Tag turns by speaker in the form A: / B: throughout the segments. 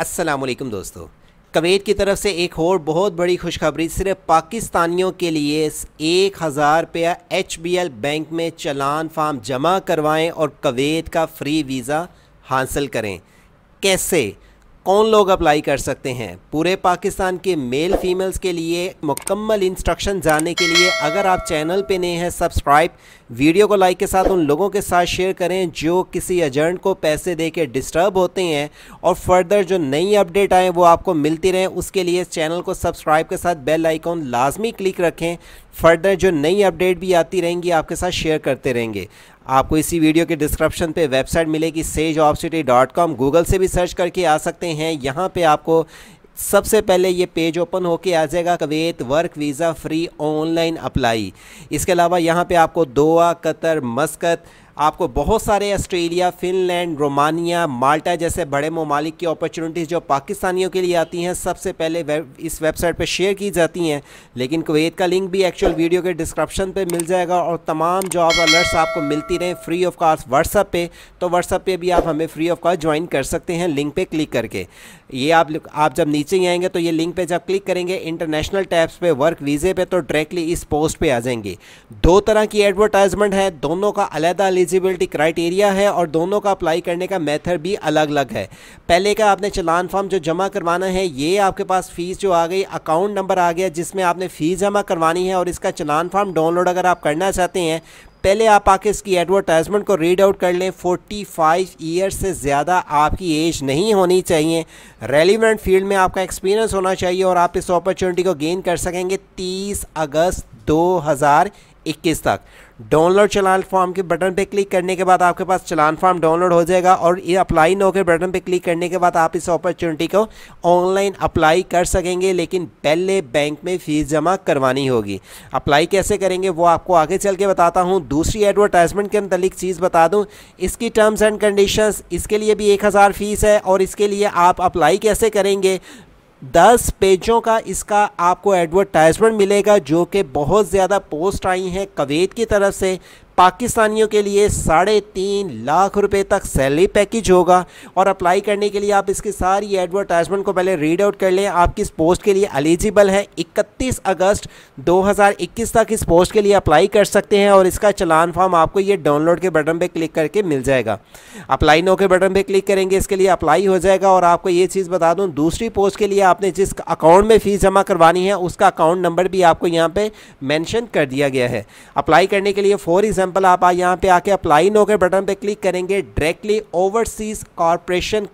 A: असलम दोस्तों कवेत की तरफ से एक और बहुत बड़ी खुशखबरी सिर्फ पाकिस्तानियों के लिए एक हज़ार रुपया एच बैंक में चलान फार्म जमा करवाएं और कवेत का फ्री वीज़ा हासिल करें कैसे कौन लोग अप्लाई कर सकते हैं पूरे पाकिस्तान के मेल फीमेल्स के लिए मुकम्मल इंस्ट्रक्शन जानने के लिए अगर आप चैनल पे नए हैं सब्सक्राइब वीडियो को लाइक के साथ उन लोगों के साथ शेयर करें जो किसी एजेंट को पैसे दे के डिस्टर्ब होते हैं और फर्दर जो नई अपडेट आए वो आपको मिलती रहें उसके लिए चैनल को सब्सक्राइब के साथ बेल आइकॉन लाजमी क्लिक रखें फर्दर जो नई अपडेट भी आती रहेंगी आपके साथ शेयर करते रहेंगे आपको इसी वीडियो के डिस्क्रिप्शन पे वेबसाइट मिलेगी सेज ऑफ सिटी डॉट कॉम गूगल से भी सर्च करके आ सकते हैं यहाँ पे आपको सबसे पहले ये पेज ओपन होके आ जाएगा Kuwait work visa free online apply इसके अलावा यहाँ पे आपको दोआ कतर मस्कत आपको बहुत सारे ऑस्ट्रेलिया फिनलैंड रोमानिया माल्टा जैसे बड़े ममालिक की अपॉर्चुनिटीज़ जो पाकिस्तानियों के लिए आती हैं सबसे पहले वेब इस वेबसाइट पर शेयर की जाती हैं लेकिन कुवैत का लिंक भी एक्चुअल वीडियो के डिस्क्रिप्शन पर मिल जाएगा और तमाम जॉब अलर्ट्स आपको मिलती रहें फ्री ऑफ कास्ट व्हाट्सअप पे तो व्हाट्सअप पर भी आप हमें फ्री ऑफ कास्ट ज्वाइन कर सकते हैं लिंक पर क्लिक करके ये आप आप जब नीचे ही आएंगे तो ये लिंक पे जब क्लिक करेंगे इंटरनेशनल टैब्स पे वर्क वीज़े पे तो डायरेक्टली इस पोस्ट पे आ जाएंगे दो तरह की एडवर्टाइजमेंट है दोनों का अलहदा एलिजिबिलिटी क्राइटेरिया है और दोनों का अप्लाई करने का मेथड भी अलग अलग है पहले का आपने चलान फॉर्म जो जमा करवाना है ये आपके पास फ़ीस जो आ गई अकाउंट नंबर आ गया जिसमें आपने फ़ीस जमा करवानी है और इसका चलान फॉर्म डाउनलोड अगर आप करना चाहते हैं पहले आप आके इसकी एडवर्टाइजमेंट को रीड आउट कर लें 45 ईयर्स से ज़्यादा आपकी एज नहीं होनी चाहिए रेलिवेंट फील्ड में आपका एक्सपीरियंस होना चाहिए और आप इस अपॉर्चुनिटी को गेन कर सकेंगे 30 अगस्त इक्कीस तक डाउनलोड चलान फॉर्म के बटन पे क्लिक करने के बाद आपके पास चलान फॉर्म डाउनलोड हो जाएगा और ये अप्लाई नो के बटन पे क्लिक करने के बाद आप इस अपॉर्चुनिटी को ऑनलाइन अप्लाई कर सकेंगे लेकिन पहले बैंक में फ़ीस जमा करवानी होगी अप्लाई कैसे करेंगे वो आपको आगे चल के बताता हूँ दूसरी एडवर्टाइजमेंट के मतलब चीज़ बता दूँ इसकी टर्म्स एंड कंडीशन इसके लिए भी एक हज़ार फ़ीस है और इसके लिए आप अप्लाई कैसे करेंगे दस पेजों का इसका आपको एडवर्टाइजमेंट मिलेगा जो कि बहुत ज़्यादा पोस्ट आई हैं कवेत की तरफ से पाकिस्तानियों के लिए साढ़े तीन लाख रुपए तक सैलरी पैकेज होगा और अप्लाई करने के लिए आप इसकी सारी एडवर्टाइजमेंट को पहले रीड आउट कर लें आप किस पोस्ट के लिए एलिजिबल हैं 31 अगस्त 2021 तक इस पोस्ट के लिए अप्लाई कर सकते हैं और इसका चलान फॉर्म आपको ये डाउनलोड के बटन पर क्लिक करके मिल जाएगा अप्लाई नो के बटन पर क्लिक करेंगे इसके लिए अप्लाई हो जाएगा और आपको ये चीज़ बता दूँ दूसरी पोस्ट के लिए आपने जिस अकाउंट में फ़ीस जमा करवानी है उसका अकाउंट नंबर भी आपको यहाँ पर मैंशन कर दिया गया है अप्लाई करने के लिए फॉर एग्जाम एग्जांपल आप यहाँ पे आके अप्लाई नो के बटन पे क्लिक करेंगे डायरेक्टली ओवरसीज कॉरपोरेशन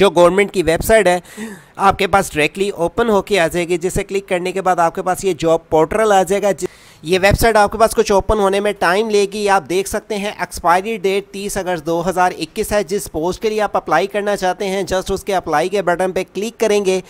A: जो गवर्नमेंट की वेबसाइट है आपके पास डायरेक्टली ओपन होके आ जाएगी जिसे क्लिक करने के बाद आपके पास ये जॉब पोर्टल आ जाएगा ये वेबसाइट आपके पास कुछ ओपन होने में टाइम लेगी आप देख सकते हैं एक्सपायरी डेट 30 अगस्त 2021 है जिस पोस्ट के लिए आप अप्लाई करना चाहते हैं जस्ट उसके अप्लाई के बटन पे क्लिक करेंगे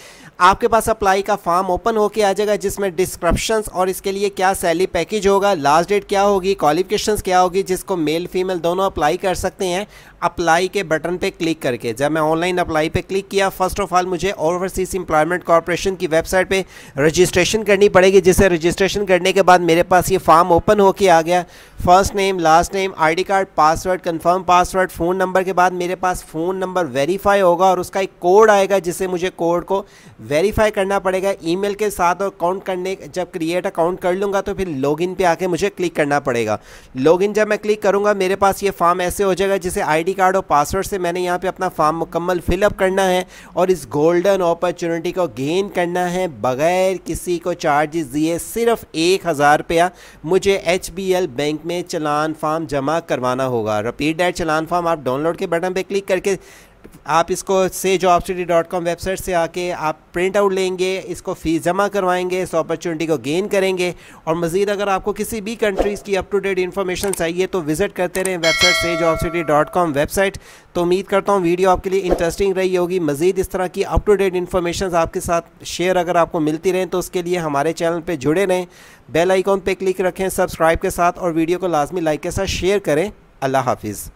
A: आपके पास अप्लाई का फॉर्म ओपन होके आ जाएगा जिसमें डिस्क्रिप्शन और इसके लिए क्या सैलरी पैकेज होगा लास्ट डेट क्या होगी क्वालिफिकेशन क्या होगी जिसको मेल फीमेल दोनों अप्लाई कर सकते हैं अप्लाई के बटन पे क्लिक करके जब मैं ऑनलाइन अप्लाई पे क्लिक किया फर्स्ट ऑफ ऑल मुझे ओवरसीज इंप्लायमेंट कॉरपोरेशन की वेबसाइट पे रजिस्ट्रेशन करनी पड़ेगी जिसे रजिस्ट्रेशन करने के बाद मेरे पास ये फॉर्म ओपन होके आ गया first name last name ID card password confirm password phone number के बाद मेरे पास फ़ोन नंबर वेरीफाई होगा और उसका एक कोड आएगा जिससे मुझे कोड को वेरीफाई करना पड़ेगा ईमेल के साथ और काउंट करने जब क्रिएट अकाउंट कर लूँगा तो फिर लॉगिन पे आके मुझे क्लिक करना पड़ेगा लॉगिन जब मैं क्लिक करूँगा मेरे पास ये फॉर्म ऐसे हो जाएगा जिसे आई कार्ड और पासवर्ड से मैंने यहाँ पर अपना फॉर्म मुकम्मल फिलअप करना है और इस गोल्डन अपॉर्चुनिटी को गेन करना है बगैर किसी को चार्जेस दिए सिर्फ एक हज़ार रुपया मुझे एच बैंक में चलान फार्म जमा करवाना होगा रिपीट डेट चलान फार्म आप डाउनलोड के बटन पर क्लिक करके आप इसको से job city dot com website से आके आप प्रिंट आउट लेंगे इसको फ़ीस जमा करवाएंगे इस अपॉर्चुनिटी को गेन करेंगे और मज़ीद अगर आपको किसी भी कंट्रीज़ की अप टू डेट इन्फॉर्मेशन चाहिए तो विज़िट करते रहें वेबसाइट से job city dot com website तो उम्मीद करता हूँ वीडियो आपके लिए इंटरेस्टिंग रही होगी मज़ीद इस तरह की अप टू डेट इन्फॉर्मेशन आपके साथ शेयर अगर आपको मिलती रहें तो उसके लिए हमारे चैनल पर जुड़े रहें बेल आइकॉन पर क्लिक रखें सब्सक्राइब के साथ और वीडियो को लाजमी लाइक के साथ शेयर करें अल्लाह हाफिज़